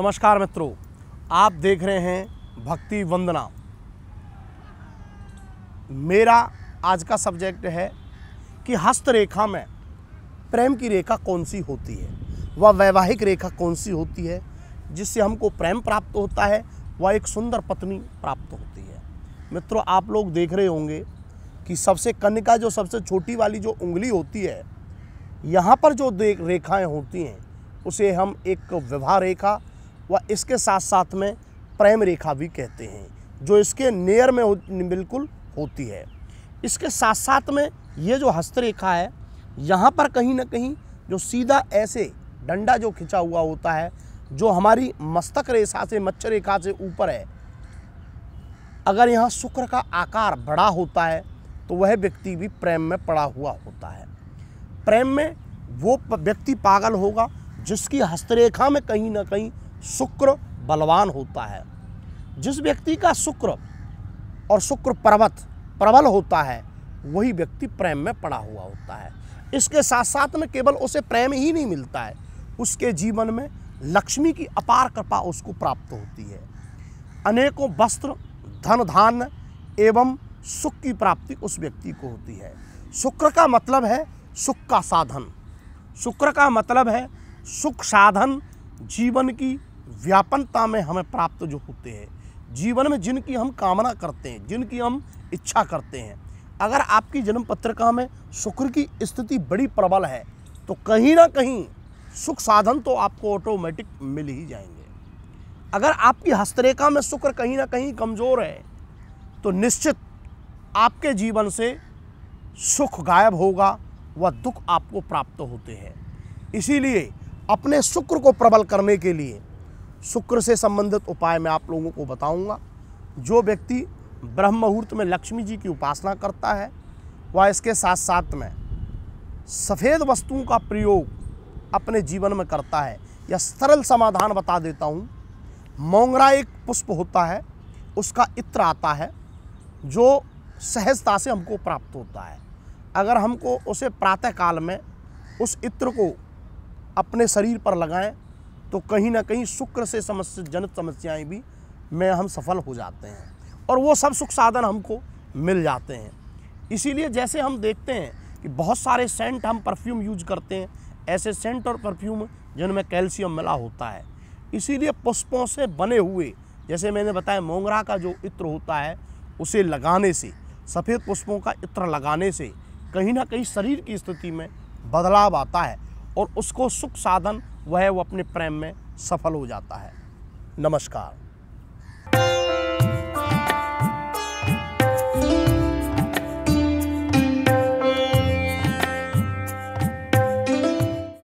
नमस्कार मित्रों आप देख रहे हैं भक्ति वंदना मेरा आज का सब्जेक्ट है कि हस्तरेखा में प्रेम की रेखा कौन सी होती है वह वैवाहिक रेखा कौन सी होती है जिससे हमको प्रेम प्राप्त होता है वह एक सुंदर पत्नी प्राप्त होती है मित्रों आप लोग देख रहे होंगे कि सबसे कनिका जो सबसे छोटी वाली जो उंगली होती है यहाँ पर जो रेखाएं होती हैं उसे हम एक विवाह रेखा व इसके साथ साथ में प्रेम रेखा भी कहते हैं जो इसके नेयर में हो, बिल्कुल होती है इसके साथ साथ में ये जो हस्तरेखा है यहाँ पर कहीं ना कहीं जो सीधा ऐसे डंडा जो खिंचा हुआ होता है जो हमारी मस्तक रेखा से मच्छर रेखा से ऊपर है अगर यहाँ शुक्र का आकार बड़ा होता है तो वह व्यक्ति भी प्रेम में पड़ा हुआ होता है प्रेम में वो व्यक्ति पागल होगा जिसकी हस्तरेखा में कहीं ना कहीं शुक्र बलवान होता है जिस व्यक्ति का शुक्र और शुक्र पर्वत प्रबल होता है वही व्यक्ति प्रेम में पड़ा हुआ होता है इसके साथ साथ में केवल उसे प्रेम ही नहीं मिलता है उसके जीवन में लक्ष्मी की अपार कृपा उसको प्राप्त होती है अनेकों वस्त्र धन धान एवं सुख की प्राप्ति उस व्यक्ति को होती है शुक्र का मतलब है सुख का साधन शुक्र का मतलब है सुख साधन जीवन की व्यापनता में हमें प्राप्त जो होते हैं जीवन में जिनकी हम कामना करते हैं जिनकी हम इच्छा करते हैं अगर आपकी जन्म पत्रिका में शुक्र की स्थिति बड़ी प्रबल है तो कहीं ना कहीं सुख साधन तो आपको ऑटोमेटिक मिल ही जाएंगे अगर आपकी हस्तरेखा में शुक्र कहीं ना कहीं कमज़ोर है तो निश्चित आपके जीवन से सुख गायब होगा व दुख आपको प्राप्त होते हैं इसीलिए अपने शुक्र को प्रबल करने के लिए शुक्र से संबंधित उपाय मैं आप लोगों को बताऊंगा जो व्यक्ति ब्रह्म मुहूर्त में लक्ष्मी जी की उपासना करता है वह इसके साथ साथ में सफ़ेद वस्तुओं का प्रयोग अपने जीवन में करता है या सरल समाधान बता देता हूँ मोंगरा एक पुष्प होता है उसका इत्र आता है जो सहजता से हमको प्राप्त होता है अगर हमको उसे प्रातःकाल में उस इत्र को अपने शरीर पर लगाएं तो कहीं ना कहीं शुक्र से समस्या जनित समस्याएं भी में हम सफल हो जाते हैं और वो सब सुख साधन हमको मिल जाते हैं इसीलिए जैसे हम देखते हैं कि बहुत सारे सेंट हम परफ्यूम यूज करते हैं ऐसे सेंट और परफ्यूम जिनमें कैल्शियम मिला होता है इसीलिए पुष्पों से बने हुए जैसे मैंने बताया मोंगरा का जो इत्र होता है उसे लगाने से सफ़ेद पुष्पों का इत्र लगाने से कहीं ना कहीं शरीर की स्थिति में बदलाव आता है और उसको सुख साधन वह वो अपने प्रेम में सफल हो जाता है नमस्कार